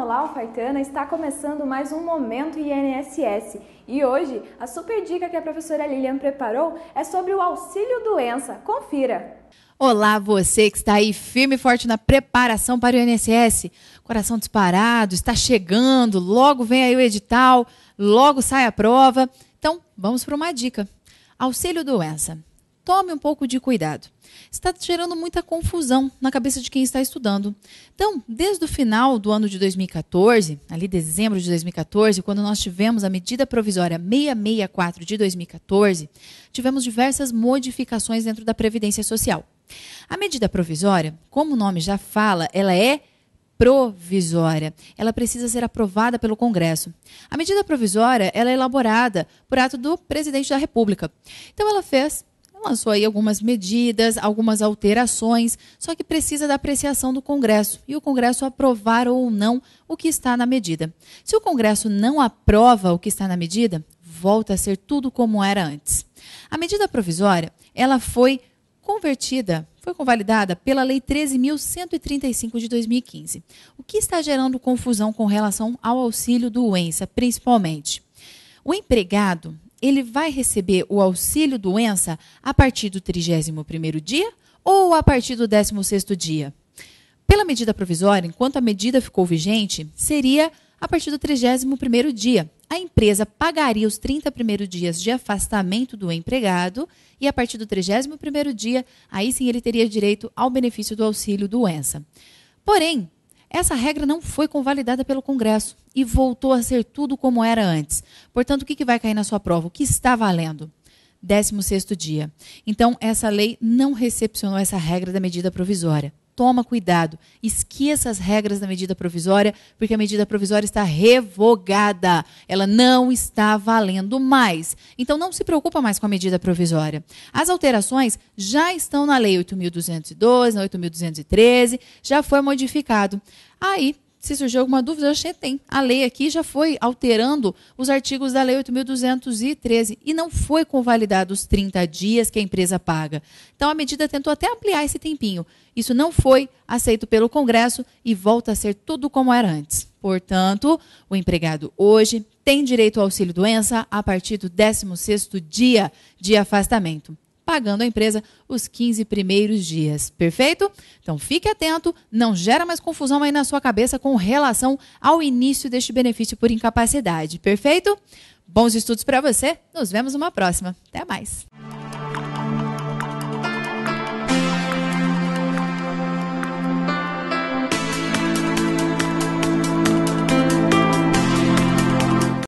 olá Alfaitana, está começando mais um Momento INSS e hoje a super dica que a professora Lilian preparou é sobre o auxílio doença. Confira! Olá você que está aí firme e forte na preparação para o INSS, coração disparado, está chegando, logo vem aí o edital, logo sai a prova. Então vamos para uma dica: auxílio doença tome um pouco de cuidado. Está gerando muita confusão na cabeça de quem está estudando. Então, desde o final do ano de 2014, ali dezembro de 2014, quando nós tivemos a medida provisória 664 de 2014, tivemos diversas modificações dentro da Previdência Social. A medida provisória, como o nome já fala, ela é provisória. Ela precisa ser aprovada pelo Congresso. A medida provisória ela é elaborada por ato do presidente da República. Então, ela fez lançou aí algumas medidas, algumas alterações, só que precisa da apreciação do Congresso e o Congresso aprovar ou não o que está na medida. Se o Congresso não aprova o que está na medida, volta a ser tudo como era antes. A medida provisória, ela foi convertida, foi convalidada pela Lei 13.135 de 2015, o que está gerando confusão com relação ao auxílio doença, principalmente. O empregado, ele vai receber o auxílio doença a partir do 31º dia ou a partir do 16º dia? Pela medida provisória, enquanto a medida ficou vigente, seria a partir do 31º dia. A empresa pagaria os 30 primeiros dias de afastamento do empregado e a partir do 31º dia, aí sim ele teria direito ao benefício do auxílio doença. Porém, essa regra não foi convalidada pelo Congresso e voltou a ser tudo como era antes. Portanto, o que vai cair na sua prova? O que está valendo? 16 sexto dia. Então, essa lei não recepcionou essa regra da medida provisória toma cuidado, esqueça as regras da medida provisória, porque a medida provisória está revogada, ela não está valendo mais. Então não se preocupa mais com a medida provisória. As alterações já estão na lei 8212, na 8213, já foi modificado. Aí se surgiu alguma dúvida, a gente tem. A lei aqui já foi alterando os artigos da Lei 8.213 e não foi convalidado os 30 dias que a empresa paga. Então, a medida tentou até ampliar esse tempinho. Isso não foi aceito pelo Congresso e volta a ser tudo como era antes. Portanto, o empregado hoje tem direito ao auxílio-doença a partir do 16º dia de afastamento pagando a empresa os 15 primeiros dias. Perfeito? Então fique atento, não gera mais confusão aí na sua cabeça com relação ao início deste benefício por incapacidade. Perfeito? Bons estudos para você. Nos vemos numa próxima. Até mais.